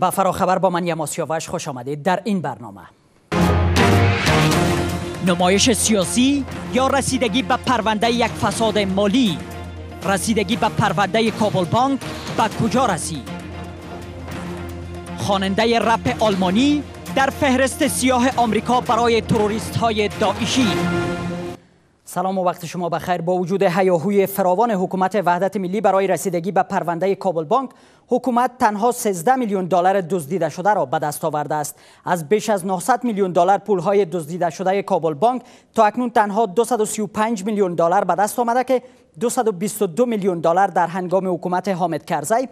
با فراخبر با من یماس خوش آمدید در این برنامه نمایش سیاسی یا رسیدگی به پرونده یک فساد مالی رسیدگی به پرونده کابل بانک به کجا رسید خواننده رپ آلمانی در فهرست سیاه آمریکا برای تروریست های داعشی سلام و وقت شما بخیر با وجود هیاهوی فراوان حکومت وحدت ملی برای رسیدگی به پرونده کابل بانک حکومت تنها 13 میلیون دلار دزدیده شده را به دست آورده است از بیش از 900 میلیون دلار پولهای دزدیده شده کابل بانک تا اکنون تنها 235 میلیون دلار به دست آمده که 222 میلیون دلار در هنگام حکومت حامد کرزی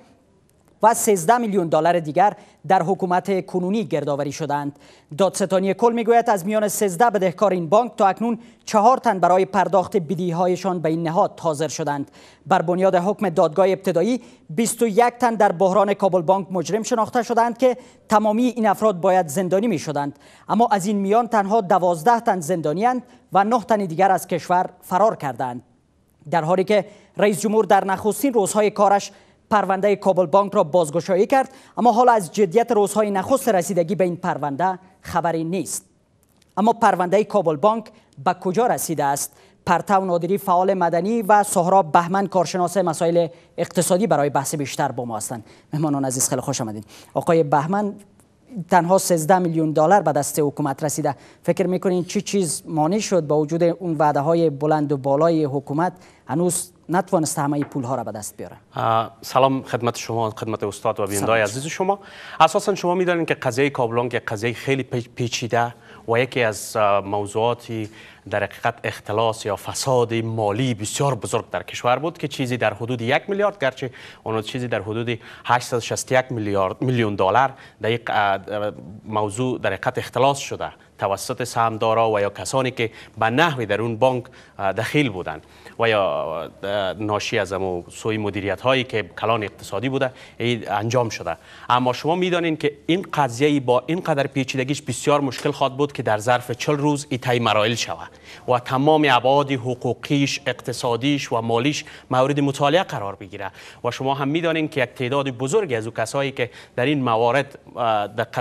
و 13 میلیون دلار دیگر در حکومت کنونی گردآوری شدند دادستانی کل میگوید از میان 13 بدهکار این بانک تا اکنون چهار تن برای پرداخت هایشان به این نهاد حاضر شدند بر بنیاد حکم دادگاه ابتدایی 21 تن در بحران کابل بانک مجرم شناخته شدند که تمامی این افراد باید زندانی می شدند اما از این میان تنها 12 تن زندانی و 9 تن دیگر از کشور فرار کردند در حالی که رئیس جمهور در نخستین روزهای کارش پرونده کابل بانک را بازگشایی کرد اما حالا از جدیت روزهای نخست رسیدگی به این پرونده خبری نیست اما پرونده کابل بانک به کجا رسیده است پرتو نادری فعال مدنی و سهرا بهمن کارشناس مسائل اقتصادی برای بحث بیشتر با ما هستند مهمانان عزیز خیلی خوش آمدید آقای بهمن تنها 13 میلیون دلار به دست حکومت رسیده فکر میکنین چی چیز مانع شد با وجود اون وعده های بلند و بالای حکومت هنوز نتوانسته همه پول ها را به دست بیاره سلام خدمت شما خدمت استاد و بینندای عزیز شما اساسا شما میدانید که قضیه کابلان یک قضیه خیلی پیچیده و یکی از موضوعاتی در حقیقت اختلاس یا فساد مالی بسیار بزرگ در کشور بود که چیزی در حدود یک میلیارد گرچه اون چیزی در حدود 861 میلیارد میلیون دلار در یک موضوع در حقیقت اختلاس شده توسط سهامدارا و یا کسانی که به نحوی در اون بانک دخیل بودند و یا ناشی از سوی مدیریت هایی که کلان اقتصادی بوده انجام شده اما شما میدانین که این قضیه با این قدر پیچیدگیش بسیار مشکل خواهد بود که در ظرف چل روز ایتای مرایل شود و تمام ابعاد حقوقیش اقتصادیش و مالیش مورد مطالعه قرار بگیره و شما هم میدانین که یک تعداد بزرگی از او کسایی که در این موارد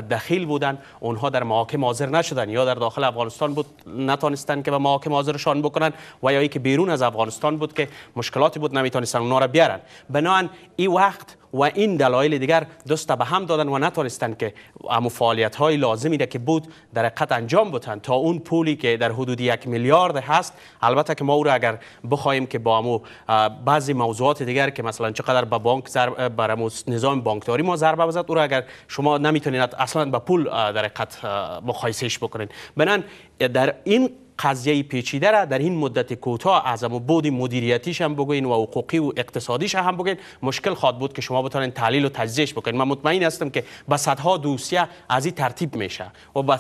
دخیل بودن اونها در محاکم حاضر نشده یا در داخل افغانستان بود نتانستن که به محاکم حاضرشان بکنن و یا ای که بیرون از افغانستان بود که مشکلاتی بود نمیتونستن اونا را بیارن بنان این وقت و این دلایل دیگر دست به هم دادن و نتونستن که امو فعالیت های لازمی که بود در حقیقت انجام بتن تا اون پولی که در حدود یک میلیارد هست البته که ما او را اگر بخوایم که با امو بعضی موضوعات دیگر که مثلا چقدر به بانک بر نظام بانکداری ما ضربه بزد او را اگر شما نمیتونید اصلا به پول در قط مقایسهش بکنین بنان در این قضیه پیچیده را در این مدت کوتاه از بود مدیریتیش هم بگوین و حقوقی و اقتصادیش هم بگوین مشکل خواد بود که شما بتونین تحلیل و تجزیهش بکنین من مطمئن هستم که به صدها دوسیه از این ترتیب میشه و به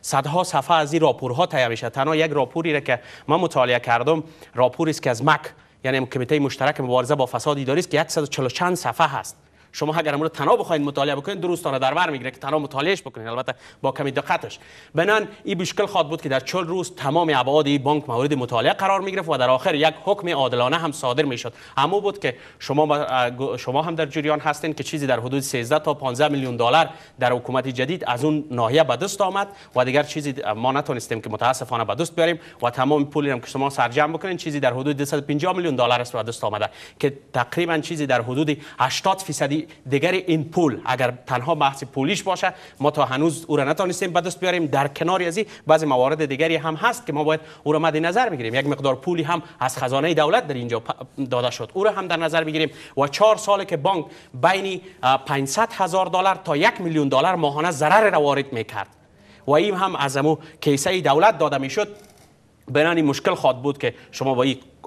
صدها صفحه از این راپورها تهیه میشه تنها یک راپوری را که من مطالعه کردم راپوری است که از مک یعنی کمیته مشترک مبارزه با فساد اداری است که 140 چند صفحه هست شما اگر امروز تنها بخواید مطالعه بکنید درست روز در بر میگیره که تنها مطالعهش بکنید البته با کمی دقتش بنان این بشکل خواهد بود که در 40 روز تمام ابعاد این بانک مورد مطالعه قرار میگرفت و در آخر یک حکم عادلانه هم صادر میشد اما بود که شما شما هم در جریان هستین که چیزی در حدود 13 تا 15 میلیون دلار در حکومت جدید از اون ناحیه به دست آمد و دیگر چیزی ما نتونستیم که متاسفانه به دست بیاریم و تمام پولی هم که شما سرجم بکنین چیزی در حدود 250 میلیون دلار است به دست آمده که تقریبا چیزی در حدود 80 فیصدی دیگر این پول اگر تنها بحث پولیش باشه ما تا هنوز او را نتونستیم به دست بیاریم در کنار از بعضی موارد دیگری هم هست که ما باید او را مد نظر بگیریم یک مقدار پولی هم از خزانه دولت در اینجا داده شد او را هم در نظر بگیریم و چهار سال که بانک بین 500 هزار دلار تا یک میلیون دلار ماهانه ضرر را وارد میکرد و این هم از امو کیسه دولت داده میشد بنانی مشکل خواد بود که شما با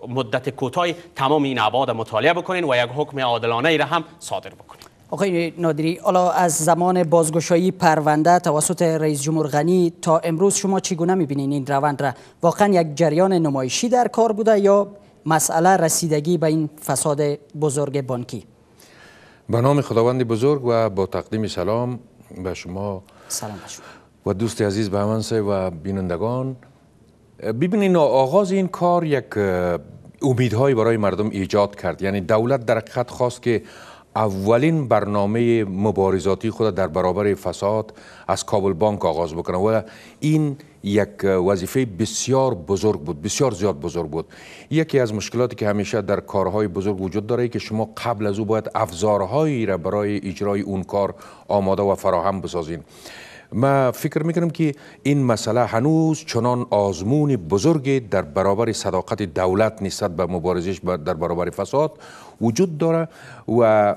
مدت کوتاهی تمام این ابعاد مطالعه بکنین و یک حکم عادلانه ای را هم صادر بکنین آقای نادری حالا از زمان بازگشایی پرونده توسط رئیس جمهور غنی تا امروز شما چگونه میبینین این روند را واقعا یک جریان نمایشی در کار بوده یا مسئله رسیدگی به این فساد بزرگ بانکی به نام خداوند بزرگ و با تقدیم سلام به شما سلام و دوست عزیز به و بینندگان ببینین آغاز این کار یک امیدهایی برای مردم ایجاد کرد یعنی دولت در حقیقت خواست که اولین برنامه مبارزاتی خود در برابر فساد از کابل بانک آغاز بکنه و این یک وظیفه بسیار بزرگ بود بسیار زیاد بزرگ بود یکی از مشکلاتی که همیشه در کارهای بزرگ وجود داره که شما قبل از او باید افزارهایی را برای اجرای اون کار آماده و فراهم بسازین ما فکر میکنم که این مسئله هنوز چنان آزمون بزرگی در برابر صداقت دولت نسبت به مبارزش در برابر فساد وجود داره و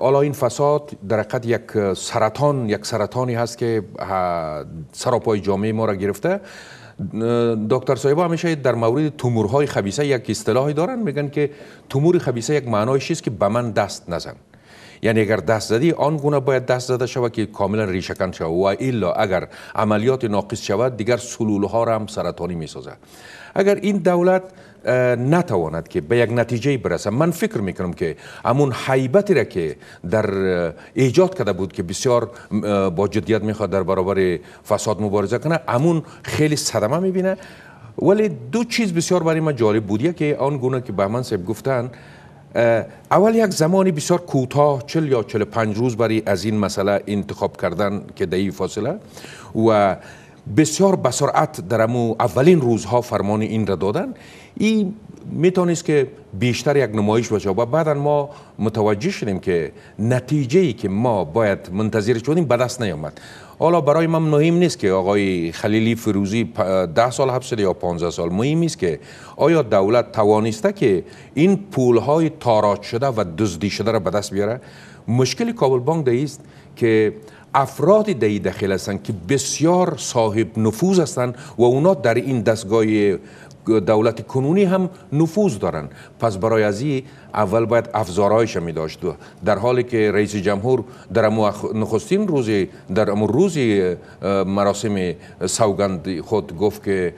حالا این فساد در حقیقت یک سرطان یک سرطانی هست که سراپای جامعه ما را گرفته دکتر صاحب همیشه در مورد تومورهای خبیسه یک اصطلاحی دارن میگن که تومور خبیسه یک معنای است که به من دست نزن یعنی اگر دست زدی آن گونه باید دست زده شود که کاملا ریشکن شود و الا اگر عملیات ناقص شود دیگر سلول ها را هم سرطانی می سازد اگر این دولت نتواند که به یک نتیجه برسه من فکر میکنم که همون حیبتی را که در ایجاد کرده بود که بسیار با جدیت میخواد در برابر فساد مبارزه کنه همون خیلی صدمه میبینه ولی دو چیز بسیار برای من جالب بودیه که آن گونه که به من صاحب گفتن اول یک زمانی بسیار کوتاه چل یا چل پنج روز برای از این مسئله انتخاب کردن که در فاصله و بسیار بسرعت در امو اولین روزها فرمان این را دادن این میتونست که بیشتر یک نمایش باشه و بعدا ما متوجه شدیم که نتیجه ای که ما باید منتظر شدیم به دست نیامد حالا برای من مهم نیست که آقای خلیلی فروزی ده سال حبس یا 15 سال مهم است که آیا دولت توانسته که این پول های تاراج شده و دزدی شده را به دست بیاره مشکل کابل بانک است که افرادی دهی داخل هستند که بسیار صاحب نفوذ هستند و اونا در این دستگاه دولت کنونی هم نفوذ دارن پس برای ازی اول باید افزارایش می داشت در حالی که رئیس جمهور در نخستین روزی در روزی مراسم سوگند خود گفت که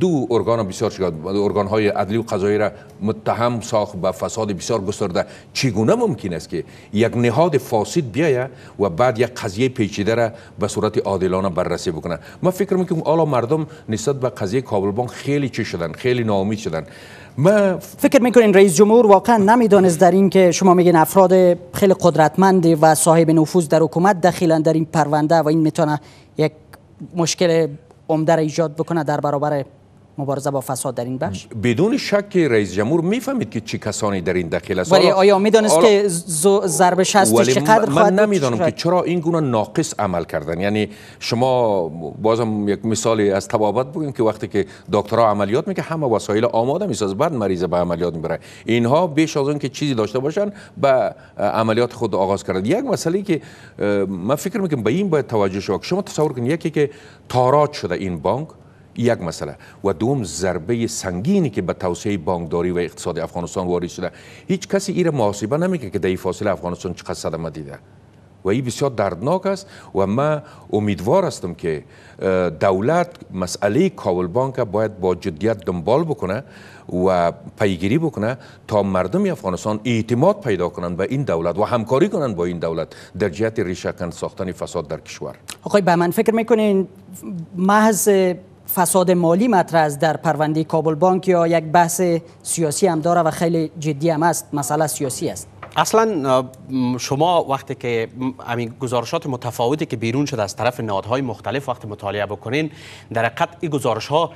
دو ارگان بسیار ارگان های عدلی و قضایی را متهم ساخت به فساد بسیار گسترده چگونه ممکن است که یک نهاد فاسد بیاید و بعد یک قضیه پیچیده را به صورت عادلانه بررسی بکنه من فکر میکنم که مردم نسبت به قضیه کابل بانک خیلی چی شدن خیلی ناامید شدن فکر میکنین رئیس جمهور واقعا نمیدانست در این که شما میگین افراد خیلی قدرتمند و صاحب نفوذ در حکومت دخیلن در این پرونده و این میتونه یک مشکل عمده ایجاد بکنه در برابر مبارزه با فساد در این بخش بدون شک رئیس جمهور میفهمید که چه کسانی در این دخیل است ولی آیا میدانست آلا... که ضرب شست چقدر خواهد من نمیدانم که چرا این گونه ناقص عمل کردن یعنی شما بازم یک مثال از طبابت بگیم که وقتی که دکترها عملیات میکنه همه وسایل آماده میساز بعد مریض به عملیات میبره اینها بیش از اون که چیزی داشته باشن به عملیات خود آغاز کرد یک مسئله که من فکر میکنم به این باید توجه شو. شما تصور کنید یکی که تاراج شده این بانک یک مسئله و دوم ضربه سنگینی که به توسعه بانکداری و اقتصاد افغانستان وارد شده هیچ کسی این محاسبه نمیکنه که در این فاصله افغانستان چقدر صدمه دیده و این بسیار دردناک است و ما امیدوار هستم که دولت مسئله کابل بانک باید با جدیت دنبال بکنه و پیگیری بکنه تا مردم افغانستان اعتماد پیدا کنند به این دولت و همکاری کنند با این دولت در جهت ریشهکن ساختن فساد در کشور آقای من فکر میکنین محض فساد مالی مطرح است در پرونده کابل بانک یا یک بحث سیاسی هم داره و خیلی جدی هم است مسئله سیاسی است اصلا شما وقتی که همین گزارشات متفاوتی که بیرون شده از طرف نهادهای مختلف وقتی مطالعه بکنین در حقیقت این گزارش ها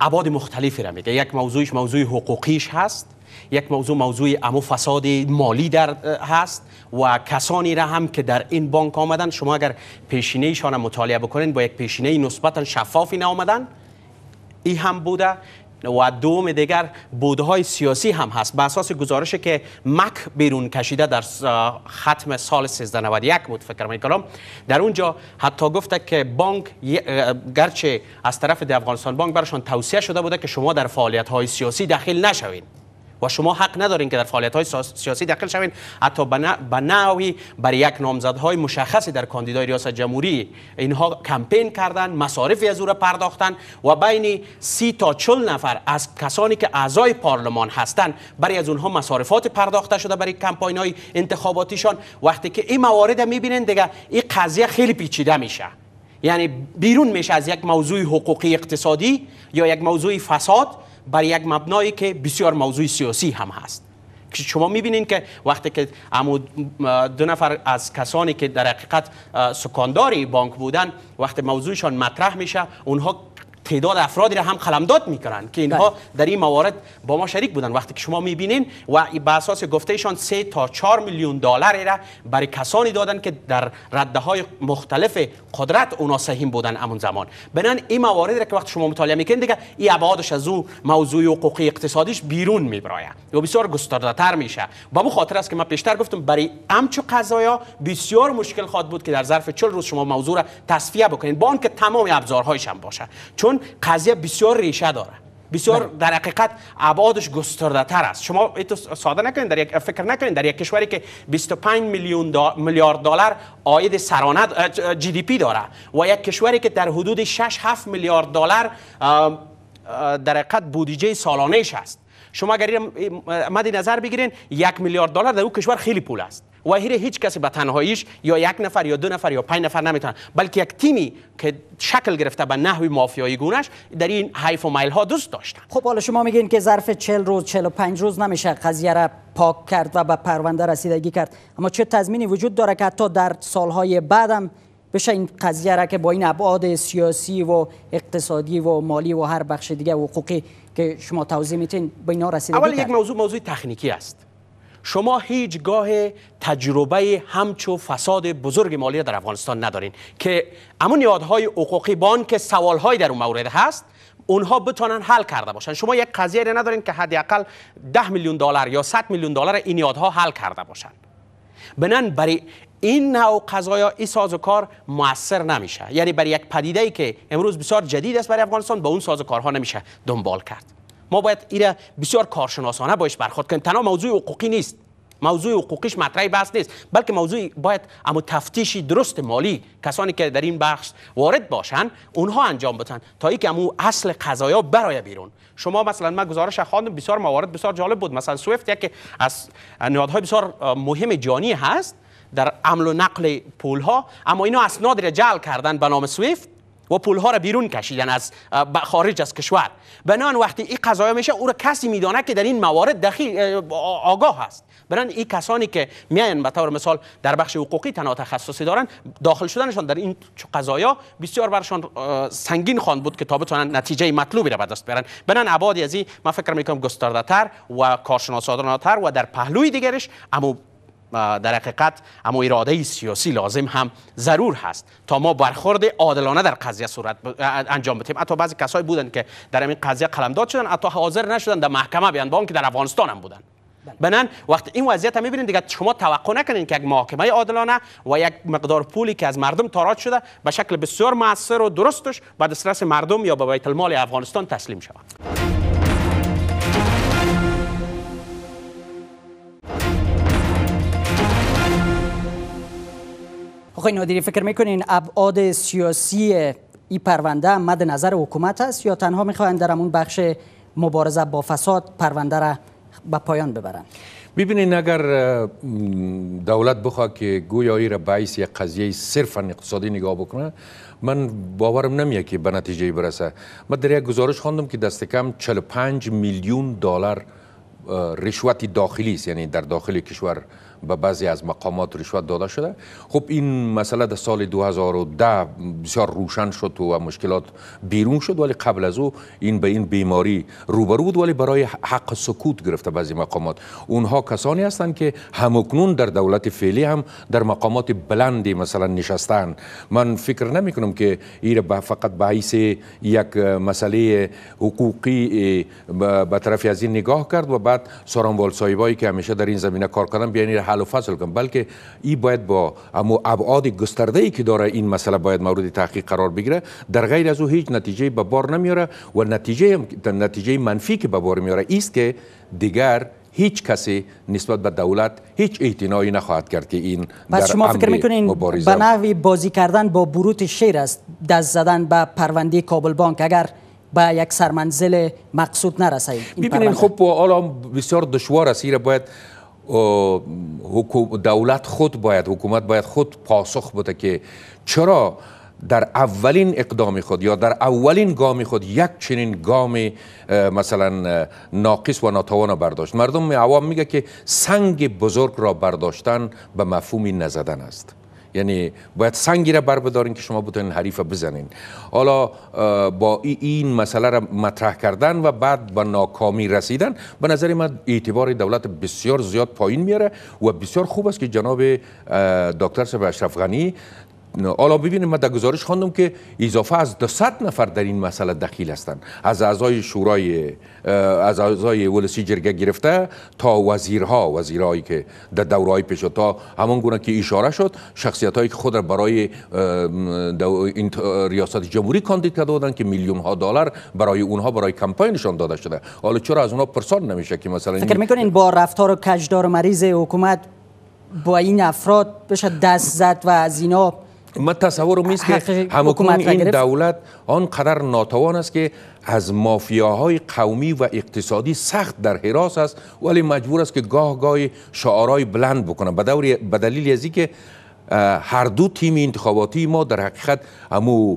عباد مختلفی را میگه یک موضوعش موضوع حقوقیش هست یک موضوع موضوع امو فساد مالی در هست و کسانی را هم که در این بانک آمدن شما اگر پیشینه ایشان مطالعه بکنین با یک پیشینه نسبتا شفافی نامدن ای هم بوده و دوم دیگر بوده های سیاسی هم هست به اساس گزارش که مک بیرون کشیده در ختم سال 1391 بود فکر می در اونجا حتی گفته که بانک گرچه از طرف افغانستان بانک برشان توصیه شده بوده که شما در فعالیت های سیاسی دخیل نشوید و شما حق ندارین که در فعالیت های سیاسی داخل شوین حتی به نوعی برای یک نامزدهای مشخصی در کاندیدای ریاست جمهوری اینها کمپین کردن مصارفی از او پرداختن و بین سی تا چل نفر از کسانی که اعضای پارلمان هستند برای از اونها مصارفات پرداخته شده برای کمپاین های انتخاباتیشان وقتی که این موارد میبینن دیگه این قضیه خیلی پیچیده میشه یعنی بیرون میشه از یک موضوع حقوقی اقتصادی یا یک موضوع فساد بر یک مبنایی که بسیار موضوع سیاسی هم هست که شما میبینین که وقتی که دو نفر از کسانی که در حقیقت سکانداری بانک بودن وقتی موضوعشان مطرح میشه اونها تعداد افرادی را هم قلمداد میکنن که اینها بله. در این موارد با ما شریک بودن وقتی که شما میبینین و به اساس گفتهشان 3 تا 4 میلیون دلار را برای کسانی دادن که در رده های مختلف قدرت اونا سهیم بودن امون زمان بنان این موارد را که وقتی شما مطالعه میکنید دیگه این ابعادش از او موضوع حقوقی اقتصادیش بیرون میبراید و بسیار گسترده تر میشه و مو خاطر است که من پیشتر گفتم برای امچو قضایا بسیار مشکل خواهد بود که در ظرف 40 روز شما موضوع را تصفیه بکنین با آنکه تمام ابزارهایش هم باشه قضیه بسیار ریشه داره بسیار بله. در حقیقت ابعادش گسترده تر است شما ساده نکنید در یک فکر نکنید در یک کشوری که 25 میلیون میلیارد دلار آید سرانه جی دی پی داره و یک کشوری که در حدود 6 7 میلیارد دلار در حقیقت بودجه سالانه است شما اگر مد نظر بگیرین یک میلیارد دلار در اون کشور خیلی پول است و هیچ کسی به تنهاییش یا یک نفر یا دو نفر یا پنج نفر نمیتونه بلکه یک تیمی که شکل گرفته به نحوی مافیایی گونش در این حیف و میل ها دوست داشتن خب حالا شما میگین که ظرف 40 روز 45 روز نمیشه قضیه را پاک کرد و به پرونده رسیدگی کرد اما چه تضمینی وجود داره که حتی در سالهای بعدم بشه این قضیه را که با این ابعاد سیاسی و اقتصادی و مالی و هر بخش دیگه حقوقی که شما توضیح میتین به اینا رسیدگی اول یک موضوع موضوع تخنیکی است شما هیچگاه تجربه همچو فساد بزرگ مالی در افغانستان ندارین که امون یادهای حقوقی بانک که سوالهای در اون مورد هست اونها بتونن حل کرده باشن شما یک قضیه ندارین که حداقل ده میلیون دلار یا صد میلیون دلار این یادها حل کرده باشن بنان برای این نوع قضایا این کار موثر نمیشه یعنی برای یک پدیده ای که امروز بسیار جدید است برای افغانستان با اون کارها نمیشه دنبال کرد ما باید ایره بسیار کارشناسانه باش برخورد کنیم تنها موضوع حقوقی نیست موضوع حقوقیش مطرح بحث نیست بلکه موضوع باید اما تفتیشی درست مالی کسانی که در این بخش وارد باشن اونها انجام بدن تا که امو اصل قضایا برای بیرون شما مثلا من گزارش خواندم بسیار موارد بسیار جالب بود مثلا سویفت یکی از نهادهای بسیار مهم جانی هست در عمل و نقل پول ها اما اینا اسناد را جعل کردن به نام سوفت و پول ها را بیرون کشیدن از خارج از کشور بنان وقتی این قضایا میشه او را کسی میدانه که در این موارد دخیل آگاه است برن این کسانی که میان به طور مثال در بخش حقوقی تنها تخصصی دارن داخل شدنشان در این قضایا بسیار برشان سنگین خوان بود که تا بتونن نتیجه مطلوبی را به دست بیارن بنان عبادی از این من فکر میکنم گسترده تر و کارشناسانه و در پهلوی دیگرش اما در حقیقت اما اراده سیاسی لازم هم ضرور هست تا ما برخورد عادلانه در قضیه صورت انجام بدیم حتی بعضی کسایی بودن که در این قضیه قلمداد شدن حتی حاضر نشدن در محکمه بیان با که در افغانستان هم بودن بله. بنان وقتی این وضعیت هم میبینید دیگه شما توقع نکنین که یک محاکمه عادلانه و یک مقدار پولی که از مردم تاراج شده به شکل بسیار موثر و درستش به دسترس مردم یا به بیت المال افغانستان تسلیم شود آقای نادری فکر میکنین ابعاد سیاسی این پرونده مد نظر حکومت است یا تنها میخواین در همون بخش مبارزه با فساد پرونده را به پایان ببرن ببینین اگر دولت بخواه که گویایی را باعث یک قضیه صرفا اقتصادی نگاه بکنه من باورم نمیه که به نتیجه برسه من در یک گزارش خواندم که دست کم 45 میلیون دلار رشوت داخلی است یعنی در داخل کشور به بعضی از مقامات رشوت داده شده خب این مسئله در سال 2010 بسیار روشن شد و مشکلات بیرون شد ولی قبل از او این به این بیماری روبرو بود ولی برای حق سکوت گرفته بعضی مقامات اونها کسانی هستند که همکنون در دولت فعلی هم در مقامات بلندی مثلا نشستن من فکر نمی که این فقط به یک مسئله حقوقی به طرفی از این نگاه کرد و بعد سارانوال سایبایی که همیشه در این زمینه کار کردن را حل و فصل کن بلکه این باید با اما ابعاد گسترده ای که داره این مسئله باید مورد تحقیق قرار بگیره در غیر از او هیچ نتیجه به بار نمیاره و نتیجه منفی که به بار میاره است که دیگر هیچ کسی نسبت به دولت هیچ اعتنایی نخواهد کرد که این در شما فکر میکنین به نحوی بازی کردن با بروت شیر است دست زدن به پرونده کابل بانک اگر به یک سرمنزل مقصود نرسید ببینید خب حالا بسیار دشوار است باید دولت خود باید حکومت باید خود پاسخ بده که چرا در اولین اقدام خود یا در اولین گام خود یک چنین گام مثلا ناقص و ناتوان برداشت مردم عوام میگه که سنگ بزرگ را برداشتن به مفهومی نزدن است یعنی باید سنگی را بر بدارین که شما بتونین حریف بزنین حالا با این مسئله را مطرح کردن و بعد به ناکامی رسیدن به نظر من اعتبار دولت بسیار زیاد پایین میاره و بسیار خوب است که جناب دکتر صاحب اشرف حالا ببینیم ما در گزارش خواندم که اضافه از 200 نفر در این مسئله دخیل هستند از اعضای شورای از اعضای ولسی جرگه گرفته تا وزیرها وزیرهایی که در دورهای پیش تا همان گونه که اشاره شد شخصیت هایی که خود را برای ریاست جمهوری کاندید کرده بودند که میلیون ها دلار برای اونها برای کمپاینشان داده شده حالا چرا از اونها پرسان نمیشه که مثلا فکر میکنین با رفتار کجدار مریض حکومت با این افراد بشه دست زد و از اینا من تصورم که همکنون این دولت آنقدر ناتوان است که از مافیاهای قومی و اقتصادی سخت در حراس است ولی مجبور است که گاه گاه شعارهای بلند بکنه به دلیل از که هر دو تیم انتخاباتی ما در حقیقت امو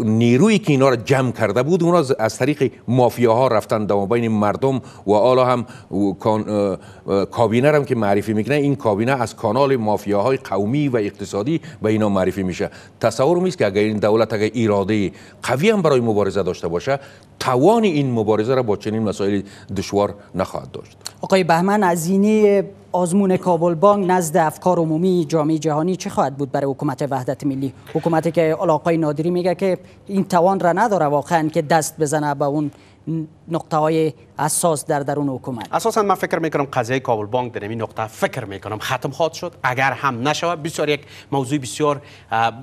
نیرویی که اینا را جمع کرده بود اونا از طریق مافیاها رفتن در بین مردم و حالا هم کابینه هم که معرفی میکنه این کابینه از کانال مافیاهای قومی و اقتصادی به اینا معرفی میشه تصور میست که اگر این دولت اگر اراده قوی هم برای مبارزه داشته باشه توان این مبارزه را با چنین مسائل دشوار نخواهد داشت آقای بهمن از اینی آزمون کابل بانک نزد افکار عمومی جامعه جهانی چه خواهد بود برای حکومت وحدت ملی حکومتی که علاقای نادری میگه که این توان را نداره واقعا که دست بزنه به اون نقطه های اساس در درون حکومت اساسا من فکر می کنم قضیه کابل بانک در این نقطه فکر می کنم ختم خواهد شد اگر هم نشود بسیار یک موضوع بسیار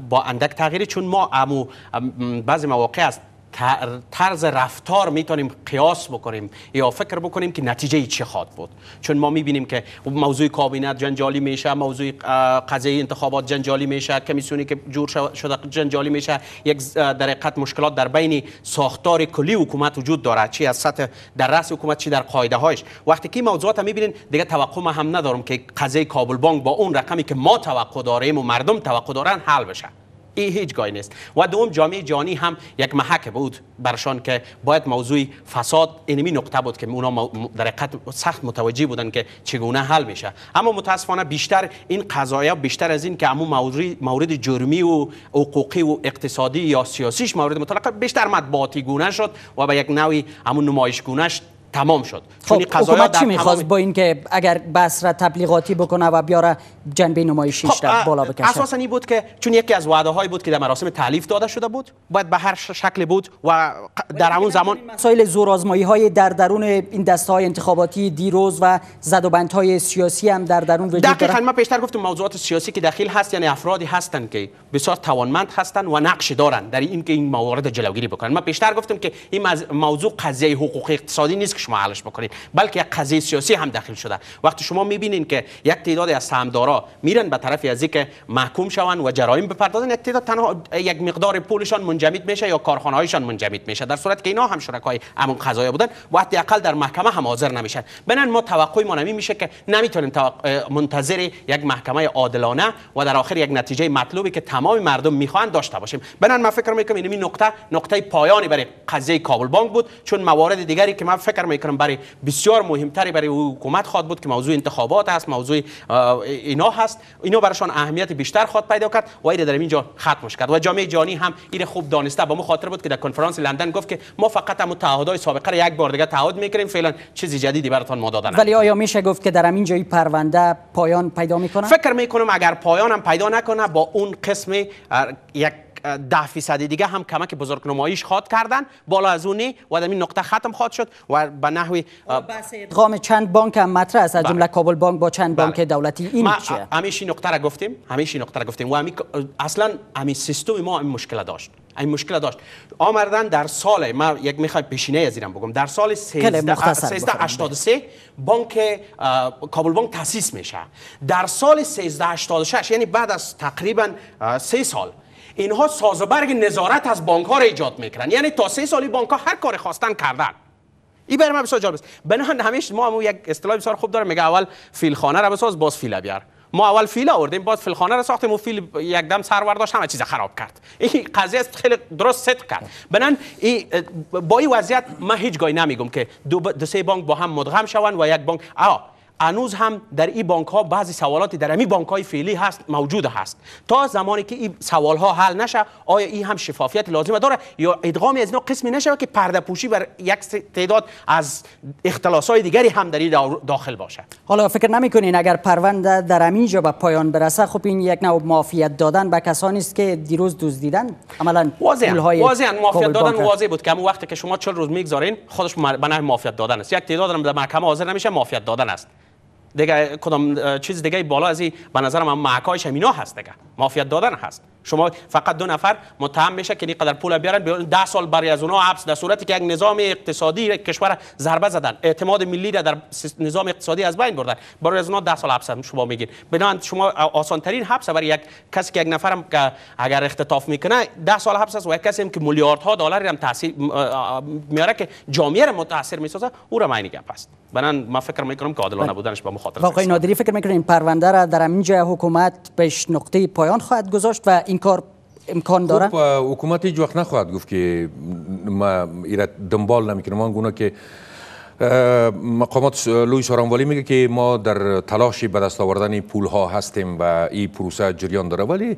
با اندک تغییری چون ما امو بعضی مواقع است طرز رفتار میتونیم قیاس بکنیم یا فکر بکنیم که نتیجه چی خواد بود چون ما میبینیم که موضوع کابینت جنجالی میشه موضوع قضیه انتخابات جنجالی میشه کمیسیونی که جور شده جنجالی میشه یک در حقیقت مشکلات در بین ساختار کلی حکومت وجود دارد چی از سطح در رأس حکومت چی در قاعده هایش وقتی که موضوعات هم میبینین دیگه توقع هم ندارم که قضیه کابل بانک با اون رقمی که ما توقع داریم و مردم توقع دارن حل بشه این هیچ گای نیست و دوم جامعه جانی هم یک محک بود برشان که باید موضوع فساد اینمی نقطه بود که اونا در حقیقت سخت متوجه بودن که چگونه حل میشه اما متاسفانه بیشتر این قضایا بیشتر از این که امو مورد جرمی و حقوقی و اقتصادی یا سیاسیش مورد مطلقه بیشتر مطبوعاتی گونه شد و به یک نوعی امو نمایش گونهش تمام شد خب چون چی میخواست با اینکه اگر بس تبلیغاتی بکنه و بیاره جنبه نمایشیش خب بالا بکشه اساسا این بود که چون یکی از وعده هایی بود که در مراسم تعلیف داده شده بود باید به هر شکل بود و در همون زمان مسائل آزمایی های در درون این دسته های انتخاباتی دیروز و زد و بند های سیاسی هم در درون وجود داره دقیقاً من پیشتر گفتم موضوعات سیاسی که داخل هست یعنی افرادی هستند که بسیار توانمند هستند و نقش دارند در اینکه این موارد جلوگیری بکنن من پیشتر گفتم که این موضوع قضیه حقوقی اقتصادی نیست شما حلش بکنید بلکه یک قضیه سیاسی هم داخل شده وقتی شما میبینین که یک تعداد از سهامدارا میرن به طرف از که محکوم شون و جرایم بپردازن یک تعداد تنها یک مقدار پولشان منجمد میشه یا هایشان منجمد میشه در صورت که اینا هم شرکای همون قضایا بودن و حتی در محکمه هم حاضر نمیشن بنان ما توقع ما نمی میشه که نمیتونیم منتظر یک محکمه عادلانه و در آخر یک نتیجه مطلوبی که تمام مردم میخوان داشته باشیم بنان من فکر میکنم این نقطه نقطه پایانی برای قضیه کابل بانک بود چون موارد دیگری که من فکر میکنم برای بسیار مهمتری برای حکومت خواهد بود که موضوع انتخابات است موضوع اینا هست اینا برایشان اهمیت بیشتر خواهد پیدا کرد و ایده در اینجا ختمش کرد و جامعه جانی هم این خوب دانسته با ما خاطر بود که در کنفرانس لندن گفت که ما فقط هم تعهدای سابقه را یک بار دیگه تعهد میکنیم فعلا چیزی جدیدی براتون ما دادن ولی آیا میشه گفت که در همین جای پرونده پایان پیدا میکنه فکر میکنم اگر پایان هم پیدا نکنه با اون قسم یک ده فیصد دیگه هم کمک بزرگ نمایش خواد کردن بالا از اونی و این نقطه ختم خواد شد و به نحوی خب، ادغام چند بانک هم مطرح است از جمله بله. کابل بانک با چند بانک بله. دولتی این چیه همیشه نقطه را گفتیم همیشه نقطه را گفتیم و همی... اصلا همین سیستم ما این مشکل داشت این مشکل داشت آمردن در سال ما یک میخوای پیشینه از بگم در سال 1383 بانک کابل بانک تاسیس میشه در سال 1386 یعنی بعد از تقریبا سه سال اینها برگ نظارت از بانک ها را ایجاد میکنن یعنی تا سه سالی بانک ها هر کار خواستن کردن این برای من بسیار جالب است بنابراین همیشه ما هم یک اصطلاح بسیار خوب داره میگه اول فیلخانه را بساز باز فیل بیار ما اول فیل آوردیم باز فیلخانه را ساختیم و فیل یک دم سر داشت همه چیز خراب کرد این قضیه است خیلی درست ست کرد بنان با این وضعیت من هیچ گاهی نمیگم که دو, دو سه بانک با هم مدغم شوند و یک بانک آه انوز هم در این بانک ها بعضی سوالاتی در همین بانک های فعلی هست موجود هست تا زمانی که این سوال ها حل نشه آیا این هم شفافیت لازمه داره یا ادغام از اینا قسمی نشه که پرده پوشی بر یک تعداد از اختلاس های دیگری هم در داخل باشه حالا فکر نمیکنین اگر پرونده در جا به پایان برسه خب این یک نوع مافیا دادن به کسانی است که دیروز دزدیدن عملا های واضح مافیا دادن واضح بود که وقتی که شما 40 روز میگذارین خودش بنا مافیا دادن است یک تعداد در محکمه حاضر نمیشه معافیت دادن است دیگه کدام چیز دیگه بالا این به نظر من معکایش همینا هست دیگه معافیت دادن هست شما فقط دو نفر متهم میشه که اینقدر پول بیارن 10 سال برای از اونها حبس در صورتی که یک نظام اقتصادی کشور ضربه زدن اعتماد ملی را در نظام اقتصادی از بین بردن برای از اونها 10 سال حبس شما میگین بنان شما آسان ترین حبس برای یک کسی که یک نفرم که اگر اختطاف میکنه 10 سال حبس است و یک کسی هم که میلیاردها دلار هم تاثیر میاره که جامعه را متاثر میسازه او را معنی گپ است بنان ما فکر میکنم که عادلانه بله. بودنش با مخاطره واقعا نادری فکر میکنین پرونده را در همین حکومت بهش نقطه پایان خواهد گذاشت و این کار امکان خب، داره خب حکومت هیچ وقت نخواهد گفت که ما ایرا دنبال نمیکنیم اون گونه که مقامات لوی سارانوالی میگه که ما در تلاش به دست آوردن پول ها هستیم و این پروسه جریان داره ولی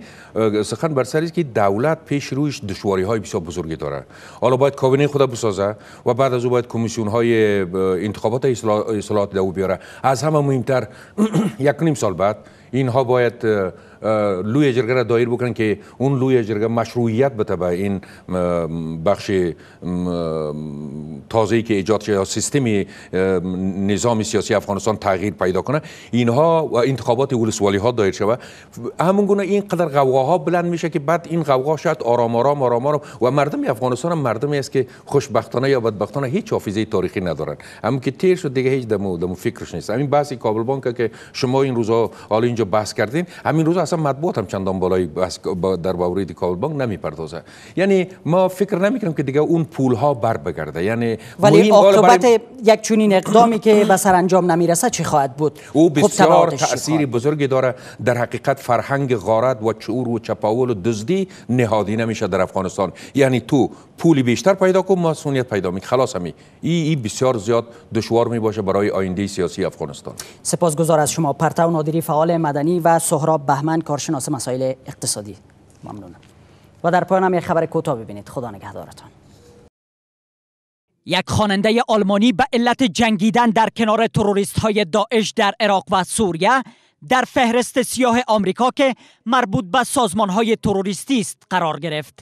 سخن بر سر که دولت پیش رویش دشواری های بسیار بزرگی داره حالا باید کابینه خود بسازه و بعد از او باید کمیسیون های انتخابات اصلاحات دو بیاره از همه مهمتر یک نیم سال بعد اینها باید لوی جرگه را دایر بکنن که اون لوی جرگه مشروعیت بته به این بخش تازهی که ایجاد شده سیستم نظام سیاسی افغانستان تغییر پیدا کنه اینها انتخابات ولسوالی ها دایر شوه همون گونه اینقدر قواها بلند میشه که بعد این قوقا شاید آرام آرام آرام آرام و مردم افغانستان هم مردمی است که خوشبختانه یا بدبختانه هیچ حافظه تاریخی ندارن اما که تیر شد دیگه هیچ دمو دمو فکرش نیست همین بحث کابل بانک که شما این روزا حالا اینجا بحث کردیم همین روز اصلا مطبوعات هم چندان بالای در باوری کابل بانک نمیپردازه یعنی ما فکر نمیکنم که دیگه اون پول ها بر بگرده یعنی ولی عاقبت یک چنین اقدامی که به سرانجام نمیرسه چی خواهد بود او خب بسیار تاثیر بزرگی داره در حقیقت فرهنگ غارت و چور و چپاول و دزدی نهادی نمیشه در افغانستان یعنی تو پولی بیشتر پیدا کن مسئولیت پیدا می خلاص همی ای بسیار زیاد دشوار می باشه برای آینده سیاسی افغانستان سپاسگزار از شما پرتو نادری فعال مدنی و سهراب بهمن کارشناس مسائل اقتصادی ممنونم و در پایان هم یک خبر کوتاه ببینید خدا نگهدارتان یک خواننده آلمانی به علت جنگیدن در کنار تروریست های داعش در عراق و سوریه در فهرست سیاه آمریکا که مربوط به سازمان های تروریستی است قرار گرفت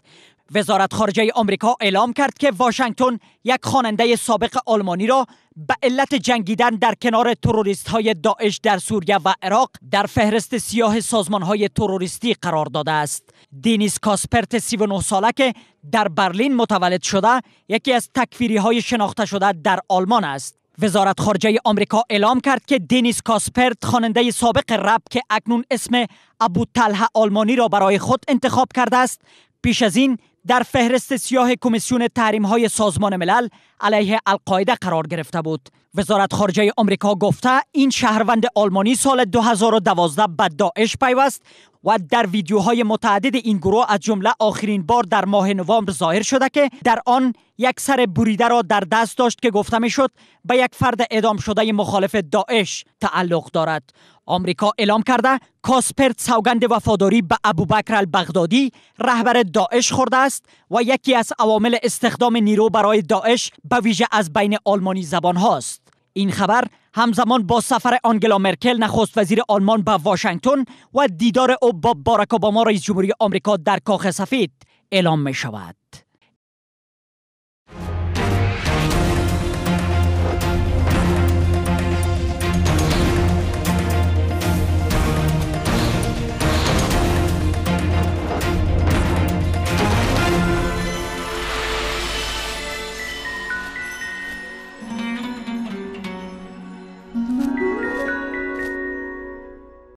وزارت خارجه آمریکا اعلام کرد که واشنگتن یک خواننده سابق آلمانی را به علت جنگیدن در کنار تروریست های داعش در سوریه و عراق در فهرست سیاه سازمان های تروریستی قرار داده است. دینیس کاسپرت 39 ساله که در برلین متولد شده یکی از تکفیری های شناخته شده در آلمان است. وزارت خارجه آمریکا اعلام کرد که دینیس کاسپرت خواننده سابق رب که اکنون اسم ابو طلحه آلمانی را برای خود انتخاب کرده است پیش از این در فهرست سیاه کمیسیون تحریم های سازمان ملل علیه القاعده قرار گرفته بود وزارت خارجه آمریکا گفته این شهروند آلمانی سال 2012 به داعش پیوست و در ویدیوهای متعدد این گروه از جمله آخرین بار در ماه نوامبر ظاهر شده که در آن یک سر بریده را در دست داشت که گفته شد به یک فرد اعدام شده مخالف داعش تعلق دارد آمریکا اعلام کرده کاسپرت سوگند وفاداری به ابوبکر البغدادی رهبر داعش خورده است و یکی از عوامل استخدام نیرو برای داعش به ویژه از بین آلمانی زبان هاست این خبر همزمان با سفر آنگلا مرکل نخست وزیر آلمان به واشنگتن و دیدار او با بارک اوباما رئیس جمهوری آمریکا در کاخ سفید اعلام می شود